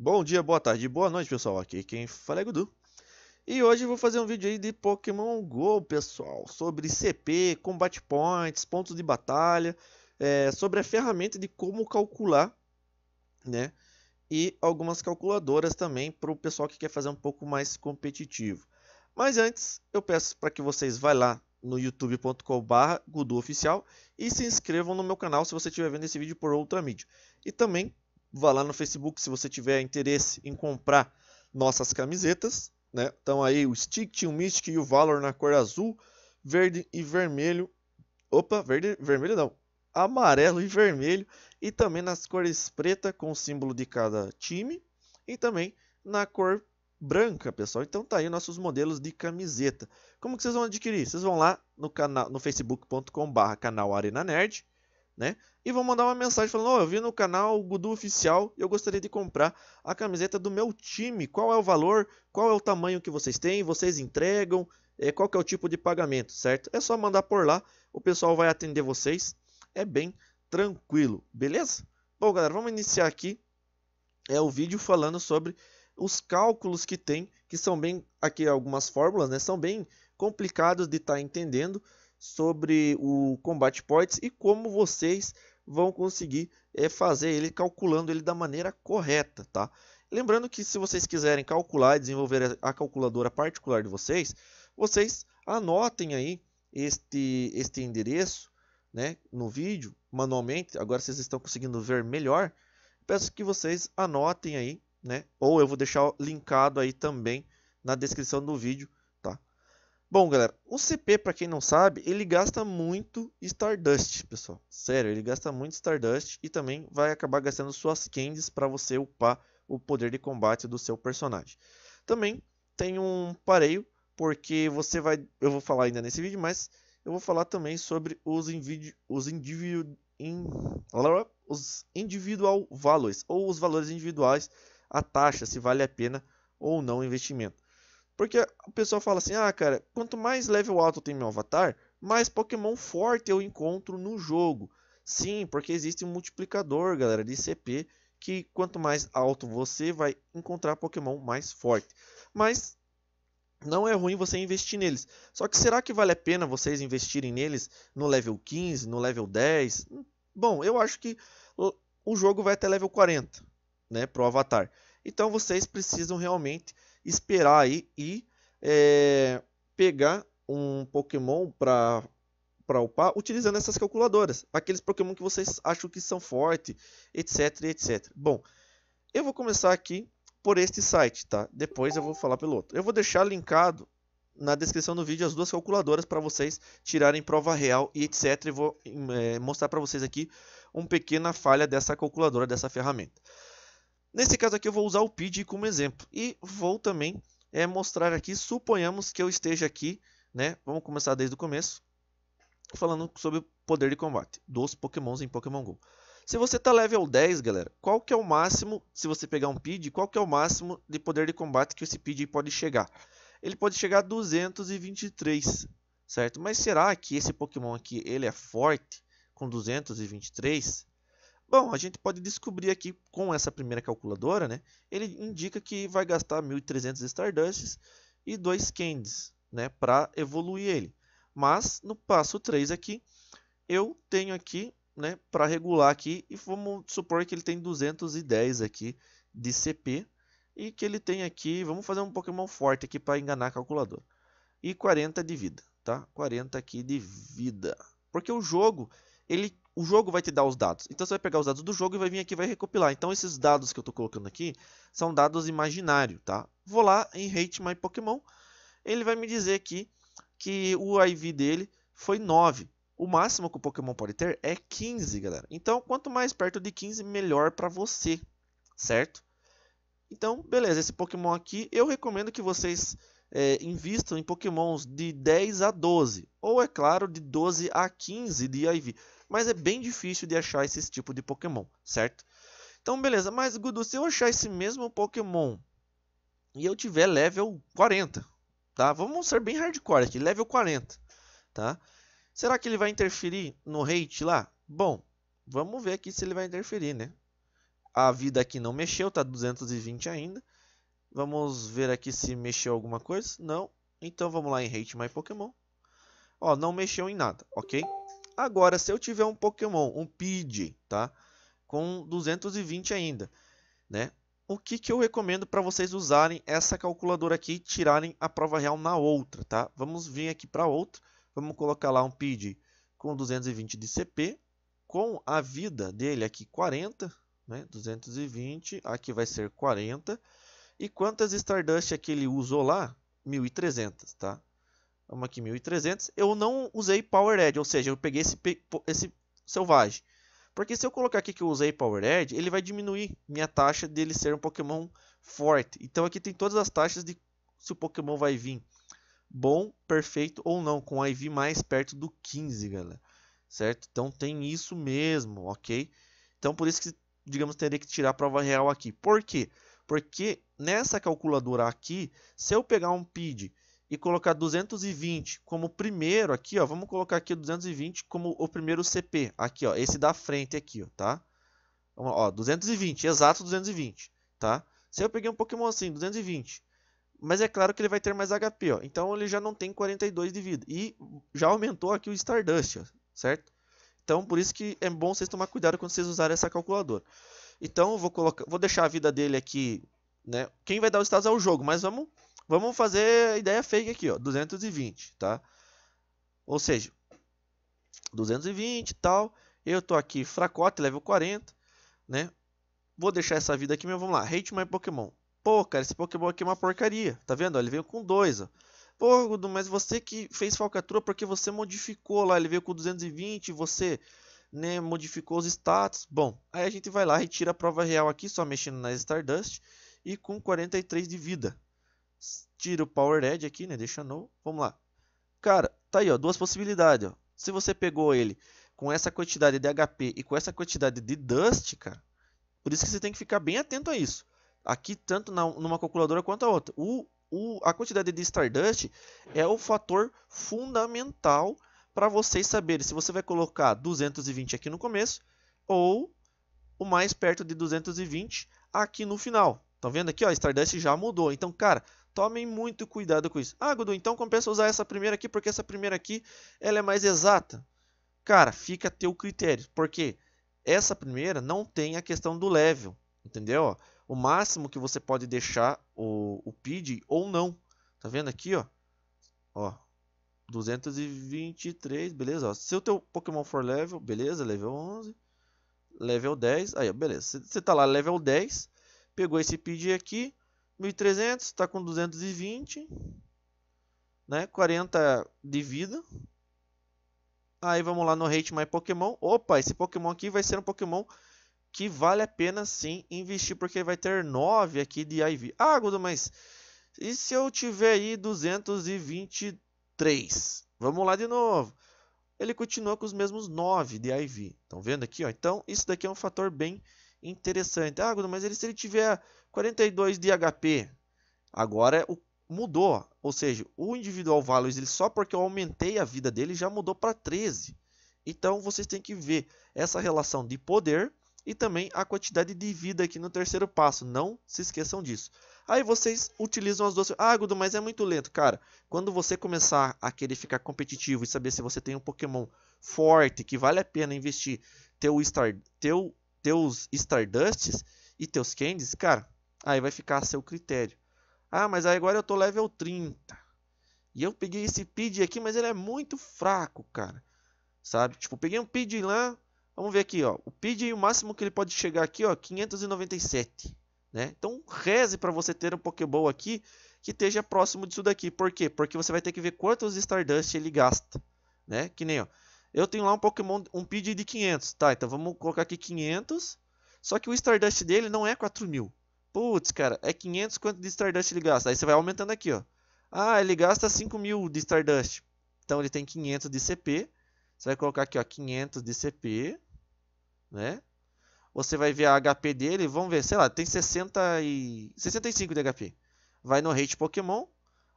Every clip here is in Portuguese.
Bom dia, boa tarde, boa noite, pessoal. Aqui é quem fala é Gudu. E hoje eu vou fazer um vídeo aí de Pokémon GO, pessoal, sobre CP, Combat Points, pontos de batalha, é, sobre a ferramenta de como calcular, né? E algumas calculadoras também para o pessoal que quer fazer um pouco mais competitivo. Mas antes, eu peço para que vocês vá lá no youtubecom e se inscrevam no meu canal se você estiver vendo esse vídeo por outra mídia. E também vá lá no Facebook se você tiver interesse em comprar nossas camisetas. Né? Então aí o Stick, o Mystic e o Valor na cor azul, verde e vermelho. Opa, verde, vermelho não. Amarelo e vermelho. E também nas cores preta com o símbolo de cada time. E também na cor branca, pessoal. Então tá aí nossos modelos de camiseta. Como que vocês vão adquirir? Vocês vão lá no canal no facebook.com/canal Arena Nerd né? E vão mandar uma mensagem falando: oh, eu vi no canal Gudu Oficial eu gostaria de comprar a camiseta do meu time. Qual é o valor? Qual é o tamanho que vocês têm? Vocês entregam? É, qual é o tipo de pagamento, certo? É só mandar por lá, o pessoal vai atender vocês. É bem tranquilo, beleza? Bom, galera, vamos iniciar aqui é o vídeo falando sobre os cálculos que tem, que são bem aqui algumas fórmulas, né? São bem complicados de estar tá entendendo, sobre o Combat Points e como vocês vão conseguir é, fazer ele calculando ele da maneira correta, tá? Lembrando que se vocês quiserem calcular e desenvolver a calculadora particular de vocês, vocês anotem aí este, este endereço né, no vídeo, manualmente, agora vocês estão conseguindo ver melhor, peço que vocês anotem aí, né, ou eu vou deixar linkado aí também na descrição do vídeo, Bom, galera, o CP, para quem não sabe, ele gasta muito Stardust, pessoal. Sério, ele gasta muito Stardust e também vai acabar gastando suas candies para você upar o poder de combate do seu personagem. Também tem um pareio, porque você vai... Eu vou falar ainda nesse vídeo, mas eu vou falar também sobre os, os, individu, in, os individual valores, ou os valores individuais, a taxa, se vale a pena ou não o investimento. Porque o pessoal fala assim: ah, cara, quanto mais level alto tem meu avatar, mais Pokémon forte eu encontro no jogo. Sim, porque existe um multiplicador, galera, de CP, que quanto mais alto você vai encontrar Pokémon mais forte. Mas não é ruim você investir neles. Só que será que vale a pena vocês investirem neles no level 15, no level 10? Bom, eu acho que o jogo vai até level 40, né, pro avatar. Então vocês precisam realmente esperar aí e é, pegar um Pokémon para para upar utilizando essas calculadoras, aqueles Pokémon que vocês acham que são fortes, etc, etc. Bom, eu vou começar aqui por este site, tá? Depois eu vou falar pelo outro. Eu vou deixar linkado na descrição do vídeo as duas calculadoras para vocês tirarem prova real e etc. E vou é, mostrar para vocês aqui uma pequena falha dessa calculadora, dessa ferramenta. Nesse caso aqui eu vou usar o PID como exemplo e vou também é, mostrar aqui, suponhamos que eu esteja aqui, né? Vamos começar desde o começo, falando sobre o poder de combate dos pokémons em Pokémon GO. Se você está level 10, galera, qual que é o máximo, se você pegar um PID, qual que é o máximo de poder de combate que esse PID pode chegar? Ele pode chegar a 223, certo? Mas será que esse Pokémon aqui, ele é forte com 223? Bom, a gente pode descobrir aqui com essa primeira calculadora, né? Ele indica que vai gastar 1.300 Stardusts e 2 Candies, né? Para evoluir ele. Mas no passo 3 aqui, eu tenho aqui, né? Para regular aqui, e vamos supor que ele tem 210 aqui de CP. E que ele tem aqui, vamos fazer um Pokémon forte aqui para enganar a calculadora. E 40 de vida, tá? 40 aqui de vida. Porque o jogo, ele o jogo vai te dar os dados. Então você vai pegar os dados do jogo e vai vir aqui e vai recopilar. Então esses dados que eu estou colocando aqui são dados imaginários, tá? Vou lá em Rate My Pokémon, ele vai me dizer aqui que o IV dele foi 9. O máximo que o Pokémon pode ter é 15, galera. Então quanto mais perto de 15, melhor para você, certo? Então, beleza, esse Pokémon aqui, eu recomendo que vocês é, invistam em Pokémons de 10 a 12. Ou, é claro, de 12 a 15 de IV mas é bem difícil de achar esse tipo de Pokémon, certo? Então, beleza, mas Gudu, se eu achar esse mesmo Pokémon e eu tiver level 40, tá? Vamos ser bem hardcore aqui, level 40, tá? Será que ele vai interferir no rate lá? Bom, vamos ver aqui se ele vai interferir, né? A vida aqui não mexeu, tá 220 ainda. Vamos ver aqui se mexeu alguma coisa. Não. Então vamos lá em Hate My Pokémon. Ó, não mexeu em nada, ok? Agora, se eu tiver um Pokémon, um PID tá? Com 220 ainda, né? O que, que eu recomendo para vocês usarem essa calculadora aqui e tirarem a prova real na outra, tá? Vamos vir aqui para outra, vamos colocar lá um PID com 220 de CP, com a vida dele aqui 40, né? 220, aqui vai ser 40. E quantas Stardust é que ele usou lá? 1.300, tá? Vamos aqui, 1300. Eu não usei Power Edge, ou seja, eu peguei esse, esse selvagem. Porque se eu colocar aqui que eu usei Power Edge, ele vai diminuir minha taxa dele ser um Pokémon forte. Então aqui tem todas as taxas de se o Pokémon vai vir bom, perfeito ou não, com a IV mais perto do 15, galera. Certo? Então tem isso mesmo, ok? Então por isso que, digamos, teria que tirar a prova real aqui. Por quê? Porque nessa calculadora aqui, se eu pegar um PID e colocar 220 como primeiro aqui, ó, vamos colocar aqui 220 como o primeiro CP, aqui, ó, esse da frente aqui, ó, tá? ó, 220, exato 220, tá? Se eu peguei um Pokémon assim, 220, mas é claro que ele vai ter mais HP, ó, então ele já não tem 42 de vida, e já aumentou aqui o Stardust, ó, certo? Então, por isso que é bom vocês tomar cuidado quando vocês usarem essa calculadora. Então, eu vou, colocar, vou deixar a vida dele aqui, né? Quem vai dar os status é o jogo, mas vamos Vamos fazer a ideia fake aqui, ó, 220, tá? Ou seja, 220 e tal, eu tô aqui fracote, level 40, né? Vou deixar essa vida aqui, mas vamos lá, hate my Pokémon. Pô, cara, esse Pokémon aqui é uma porcaria, tá vendo? ele veio com 2, ó. Pô, Gudu, mas você que fez falcatrua porque você modificou lá, ele veio com 220, você né, modificou os status. Bom, aí a gente vai lá, retira a prova real aqui, só mexendo na Stardust e com 43 de vida, Tira o Power Edge aqui, né? Deixa no. Vamos lá. Cara, tá aí, ó. Duas possibilidades, ó. Se você pegou ele com essa quantidade de HP e com essa quantidade de Dust, cara. Por isso que você tem que ficar bem atento a isso. Aqui, tanto na, numa calculadora quanto a outra. O, o, a quantidade de Stardust é o fator fundamental para vocês saberem se você vai colocar 220 aqui no começo ou o mais perto de 220 aqui no final. Estão tá vendo aqui, ó, Stardust já mudou. Então, cara, Tomem muito cuidado com isso. Ah, Godu, então compensa usar essa primeira aqui, porque essa primeira aqui ela é mais exata. Cara, fica a teu critério, porque essa primeira não tem a questão do level, entendeu? O máximo que você pode deixar o, o PID ou não. Tá vendo aqui, ó? Ó, 223, beleza? Ó, se o teu Pokémon for level, beleza, level 11, level 10, aí, ó, beleza. Você tá lá level 10, pegou esse PID aqui, 1.300, está com 220, né? 40 de vida. Aí vamos lá no Hate My Pokémon. Opa, esse Pokémon aqui vai ser um Pokémon que vale a pena sim investir, porque vai ter 9 aqui de IV. Ah, Gudo, mas e se eu tiver aí 223? Vamos lá de novo. Ele continua com os mesmos 9 de IV. Estão vendo aqui? Ó? Então, isso daqui é um fator bem interessante. Ah, Gudo, mas ele, se ele tiver 42 de HP. Agora é o, mudou, ou seja, o individual values ele só porque eu aumentei a vida dele já mudou para 13. Então vocês têm que ver essa relação de poder e também a quantidade de vida aqui no terceiro passo. Não se esqueçam disso. Aí vocês utilizam as duas. Ah, Gudo, mas é muito lento. Cara, quando você começar a querer ficar competitivo e saber se você tem um Pokémon forte, que vale a pena investir teu Star, teu, teus Stardusts e teus Candies, cara, Aí vai ficar a seu critério. Ah, mas agora eu tô level 30. E eu peguei esse PID aqui, mas ele é muito fraco, cara. Sabe? Tipo, peguei um PID lá. Vamos ver aqui, ó. O PID, o máximo que ele pode chegar aqui, ó, 597. Né? Então, reze para você ter um Pokéball aqui que esteja próximo disso daqui. Por quê? Porque você vai ter que ver quantos Stardust ele gasta. Né? Que nem, ó. Eu tenho lá um Pokémon, um PID de 500. Tá, então vamos colocar aqui 500. Só que o Stardust dele não é 4000. Putz, cara, é 500 quanto de Stardust ele gasta. Aí você vai aumentando aqui, ó. Ah, ele gasta 5 mil de Stardust. Então ele tem 500 de CP. Você vai colocar aqui, ó, 500 de CP, né? Você vai ver a HP dele, vamos ver, sei lá, tem 60 e 65 de HP. Vai no rate Pokémon,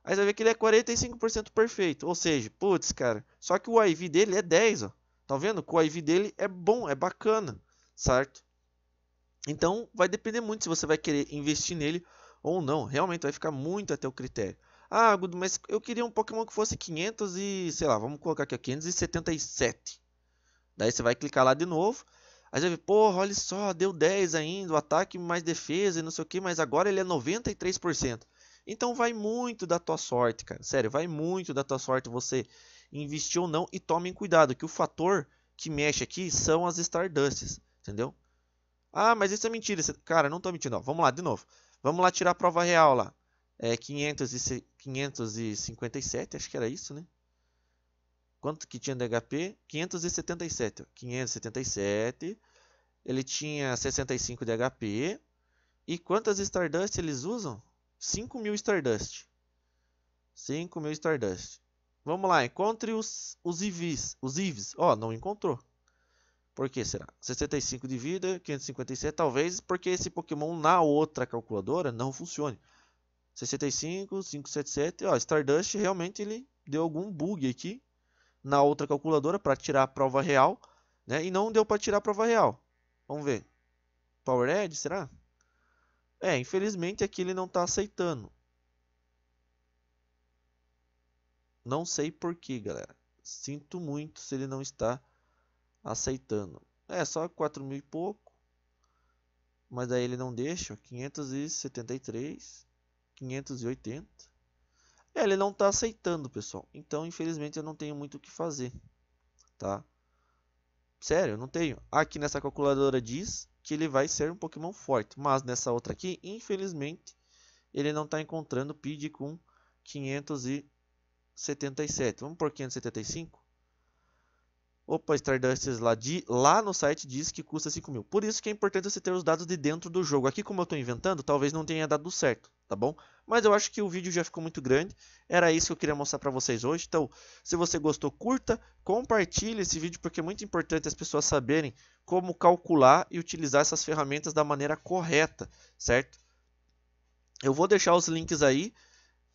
aí você vai ver que ele é 45% perfeito, ou seja, putz, cara, só que o IV dele é 10, ó. Tá vendo? o IV dele é bom, é bacana, certo? Então vai depender muito se você vai querer investir nele ou não. Realmente vai ficar muito a o critério. Ah, Gudo, mas eu queria um Pokémon que fosse 500 e, sei lá, vamos colocar aqui 577. Daí você vai clicar lá de novo. Aí você vê, porra, olha só, deu 10 ainda, o ataque mais defesa e não sei o que, mas agora ele é 93%. Então vai muito da tua sorte, cara. Sério, vai muito da tua sorte você investir ou não. E tomem cuidado, que o fator que mexe aqui são as Stardusts, entendeu? Ah, mas isso é mentira. Cara, não estou mentindo. Ó, vamos lá, de novo. Vamos lá tirar a prova real lá. É 500 557, acho que era isso, né? Quanto que tinha de HP? 577. 577. Ele tinha 65 de HP. E quantas Stardust eles usam? 5 mil Stardust. 5 mil Stardust. Vamos lá, encontre os, os IVs. Os IVs. Ó, oh, não encontrou. Por que será? 65 de vida, 557, talvez porque esse Pokémon na outra calculadora não funcione. 65, 577, ó, Stardust realmente ele deu algum bug aqui na outra calculadora para tirar a prova real, né? E não deu para tirar a prova real. Vamos ver. Power Edge, será? É, infelizmente aqui ele não está aceitando. Não sei por que, galera. Sinto muito se ele não está aceitando. É só 4 mil e pouco, mas aí ele não deixa. 573, 580. É, ele não está aceitando, pessoal. Então, infelizmente, eu não tenho muito o que fazer, tá? Sério, não tenho. Aqui nessa calculadora diz que ele vai ser um Pokémon forte, mas nessa outra aqui, infelizmente, ele não está encontrando PID com 577. Vamos por 575? Opa, Stardust lá, de, lá no site diz que custa 5 mil. Por isso que é importante você ter os dados de dentro do jogo. Aqui, como eu estou inventando, talvez não tenha dado certo, tá bom? Mas eu acho que o vídeo já ficou muito grande. Era isso que eu queria mostrar para vocês hoje. Então, se você gostou, curta, compartilhe esse vídeo, porque é muito importante as pessoas saberem como calcular e utilizar essas ferramentas da maneira correta, certo? Eu vou deixar os links aí,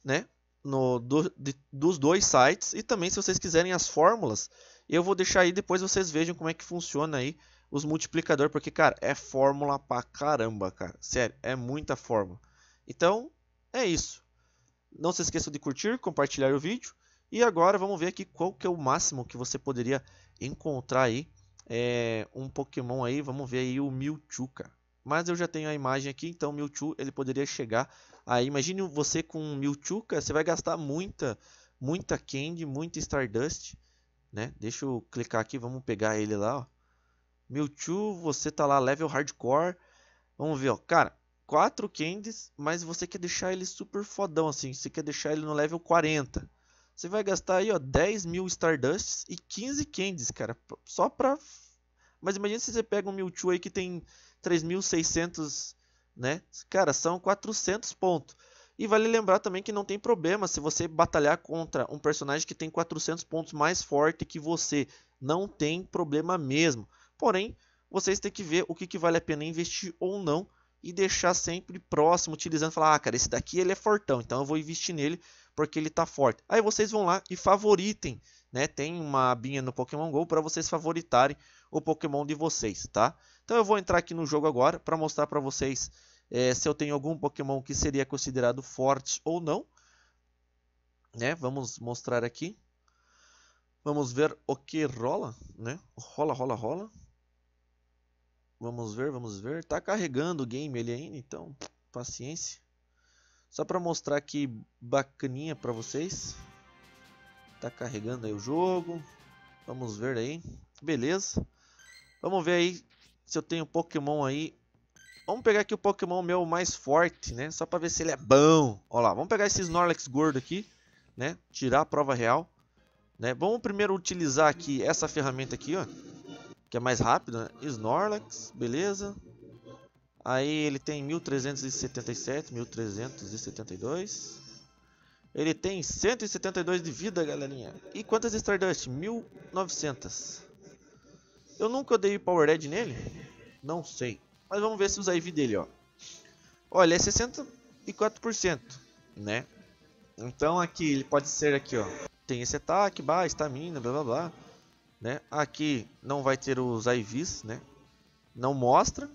né? No, do, de, dos dois sites e também se vocês quiserem as fórmulas eu vou deixar aí depois vocês vejam como é que funciona aí os multiplicador, porque cara, é fórmula pra caramba, cara. Sério, é muita fórmula. Então, é isso. Não se esqueça de curtir, compartilhar o vídeo. E agora vamos ver aqui qual que é o máximo que você poderia encontrar aí é, um Pokémon aí, vamos ver aí o Mewtwo, cara. Mas eu já tenho a imagem aqui, então o Mewtwo ele poderia chegar aí. Imagine você com o Mewtwo, cara, você vai gastar muita, muita Candy, muita Stardust né? Deixa eu clicar aqui, vamos pegar ele lá, ó. Mewtwo, você tá lá level hardcore. Vamos ver, ó. Cara, 4 candies, mas você quer deixar ele super fodão, assim. Você quer deixar ele no level 40. Você vai gastar aí, ó, 10 mil Stardusts e 15 candies, cara. Só pra... Mas imagina se você pega um Mewtwo aí que tem 3.600, né? Cara, são 400 pontos. E vale lembrar também que não tem problema se você batalhar contra um personagem que tem 400 pontos mais forte que você. Não tem problema mesmo. Porém, vocês têm que ver o que, que vale a pena investir ou não e deixar sempre próximo, utilizando, falar, ah, cara, esse daqui ele é fortão, então eu vou investir nele porque ele tá forte. Aí vocês vão lá e favoritem, né? Tem uma abinha no Pokémon Go para vocês favoritarem o Pokémon de vocês, tá? Então eu vou entrar aqui no jogo agora para mostrar para vocês é, se eu tenho algum Pokémon que seria considerado forte ou não. Né? Vamos mostrar aqui. Vamos ver o que rola, né? Rola, rola, rola. Vamos ver, vamos ver. Tá carregando o game ele ainda, então paciência. Só para mostrar aqui bacaninha para vocês. Tá carregando aí o jogo. Vamos ver aí. Beleza. Vamos ver aí se eu tenho Pokémon aí Vamos pegar aqui o Pokémon meu mais forte, né? Só pra ver se ele é bom. Ó lá, vamos pegar esse Snorlax gordo aqui, né? Tirar a prova real. Né? Vamos primeiro utilizar aqui essa ferramenta aqui, ó. Que é mais rápida, né? Snorlax, beleza. Aí ele tem 1377, 1372. Ele tem 172 de vida, galerinha. E quantas Stardust? 1900. Eu nunca dei Power Red nele? Não sei. Mas vamos ver se os IV dele, ó. Olha, é 64%, né? Então aqui ele pode ser aqui, ó. Tem esse ataque, baixa, estamina, blá blá blá, né? Aqui não vai ter os IVs, né? Não mostra.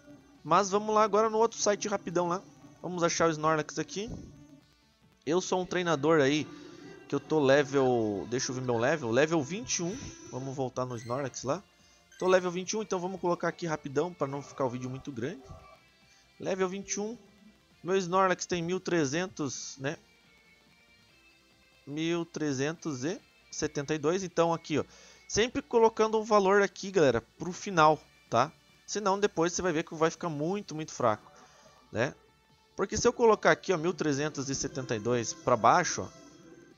Mas vamos lá agora no outro site rapidão lá. Vamos achar o Snorlax aqui. Eu sou um treinador aí que eu tô level, deixa eu ver meu level, level 21. Vamos voltar no Snorlax lá. Tô então, level 21, então vamos colocar aqui rapidão para não ficar o vídeo muito grande. Level 21. Meu Snorlax tem 1300, né? 1372, então aqui, ó. Sempre colocando um valor aqui, galera, pro final, tá? Senão depois você vai ver que vai ficar muito, muito fraco, né? Porque se eu colocar aqui, ó, 1372 para baixo,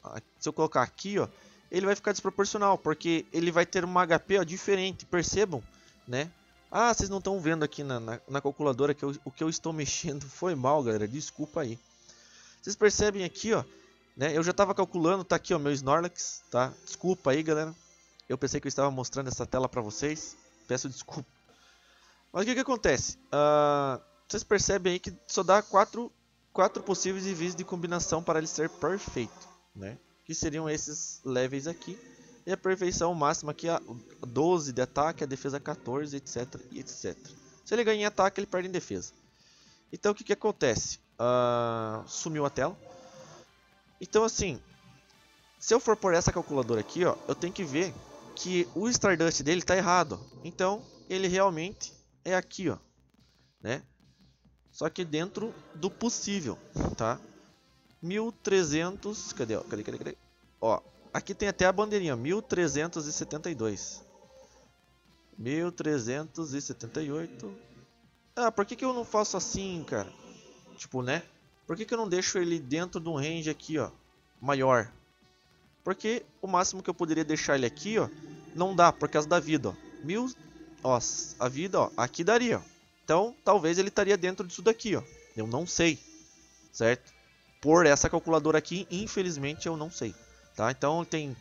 ó, se eu colocar aqui, ó, ele vai ficar desproporcional, porque ele vai ter uma HP ó, diferente, percebam, né? Ah, vocês não estão vendo aqui na, na, na calculadora que eu, o que eu estou mexendo foi mal, galera, desculpa aí. Vocês percebem aqui, ó, né? Eu já estava calculando, tá aqui o meu Snorlax, tá? Desculpa aí, galera. Eu pensei que eu estava mostrando essa tela para vocês, peço desculpa. Mas o que que acontece? Uh, vocês percebem aí que só dá quatro, quatro possíveis níveis de combinação para ele ser perfeito, né? que seriam esses levels aqui. E a perfeição máxima aqui é 12 de ataque, a defesa 14, etc, etc. Se ele ganha em ataque, ele perde em defesa. Então o que, que acontece? Uh, sumiu a tela. Então assim, se eu for por essa calculadora aqui, ó, eu tenho que ver que o Stardust dele está errado. Então ele realmente é aqui, ó, né? Só que dentro do possível, tá? 1300. Cadê, ó? Cadê, cadê, cadê? Ó, aqui tem até a bandeirinha, ó, 1372. 1378. Ah, por que, que eu não faço assim, cara? Tipo, né? Por que, que eu não deixo ele dentro de um range aqui, ó? Maior. Porque o máximo que eu poderia deixar ele aqui, ó. Não dá, por causa da vida, ó. Mil... Ó, a vida, ó. Aqui daria, ó. Então, talvez ele estaria dentro disso daqui, ó. Eu não sei. Certo? por essa calculadora aqui, infelizmente eu não sei, tá? Então tem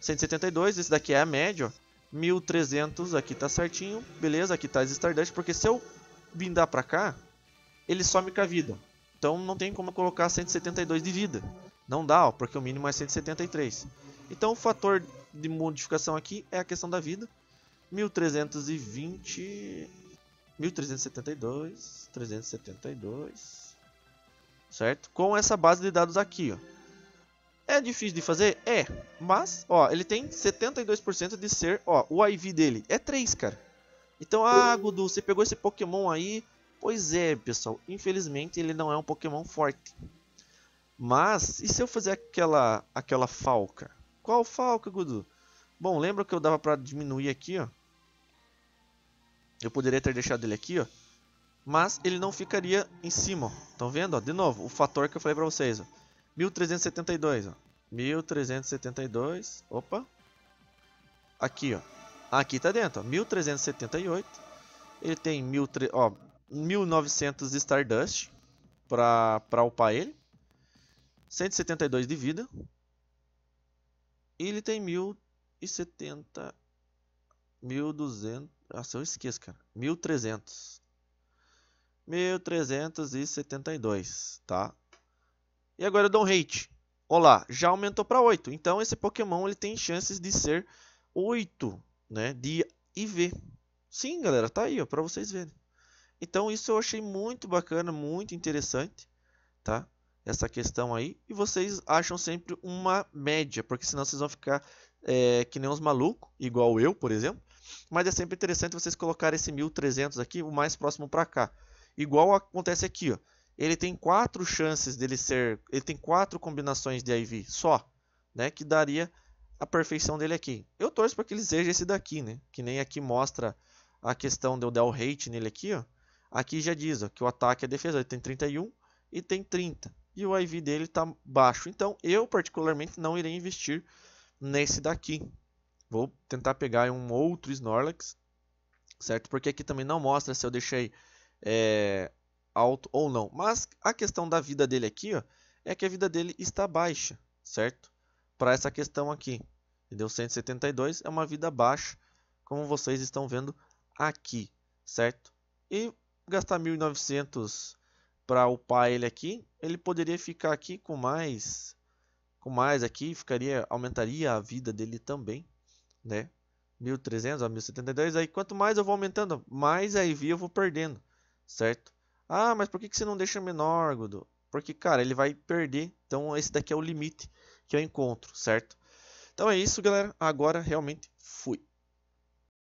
172, esse daqui é a média, 1300 aqui tá certinho, beleza, aqui tá as Stardust, porque se eu blindar pra cá, ele some com a vida. Então não tem como colocar 172 de vida. Não dá, ó, porque o mínimo é 173. Então o fator de modificação aqui é a questão da vida. 1320... 1372... 372 certo? Com essa base de dados aqui, ó. É difícil de fazer? É, mas, ó, ele tem 72% de ser, ó, o IV dele é 3, cara. Então, ah, Gudu, você pegou esse Pokémon aí? Pois é, pessoal, infelizmente ele não é um Pokémon forte. Mas, e se eu fazer aquela, aquela falca? Qual falca, Gudu? Bom, lembra que eu dava pra diminuir aqui, ó? Eu poderia ter deixado ele aqui, ó mas ele não ficaria em cima. Estão vendo? Ó, de novo, o fator que eu falei para vocês. Ó. 1372. Ó. 1372. Opa. Aqui, ó. Aqui está dentro. Ó. 1378. Ele tem 13, ó, 1900 Stardust para upar ele. 172 de vida. E ele tem 1070... 1200... Ah, se eu esqueço, cara. 1300. 1372, tá? E agora eu dou um hate. Olá, já aumentou para 8. Então esse Pokémon ele tem chances de ser 8, né, de IV. Sim, galera, tá aí, ó, para vocês verem. Então isso eu achei muito bacana, muito interessante, tá? Essa questão aí. E vocês acham sempre uma média, porque senão vocês vão ficar é, que nem uns malucos, igual eu, por exemplo. Mas é sempre interessante vocês colocarem esse 1300 aqui, o mais próximo para cá. Igual acontece aqui, ó. Ele tem quatro chances dele ser, ele tem quatro combinações de IV só, né, que daria a perfeição dele aqui. Eu torço para que ele seja esse daqui, né? Que nem aqui mostra a questão de eu dar o rate nele aqui, ó. Aqui já diz, ó, que o ataque e é a defesa ele tem 31 e tem 30. E o IV dele está baixo. Então, eu particularmente não irei investir nesse daqui. Vou tentar pegar um outro Snorlax, certo? Porque aqui também não mostra se eu deixei é, alto ou não. Mas a questão da vida dele aqui ó, é que a vida dele está baixa, certo? Para essa questão aqui, entendeu? 172 é uma vida baixa, como vocês estão vendo aqui, certo? E gastar 1.900 para upar ele aqui, ele poderia ficar aqui com mais com mais aqui, ficaria aumentaria a vida dele também, né? 1300 a 1072, aí quanto mais eu vou aumentando, mais aí EV eu vou perdendo certo? Ah, mas por que, que você não deixa menor, Godô? Porque, cara, ele vai perder. Então, esse daqui é o limite que eu encontro, certo? Então é isso, galera. Agora, realmente, fui.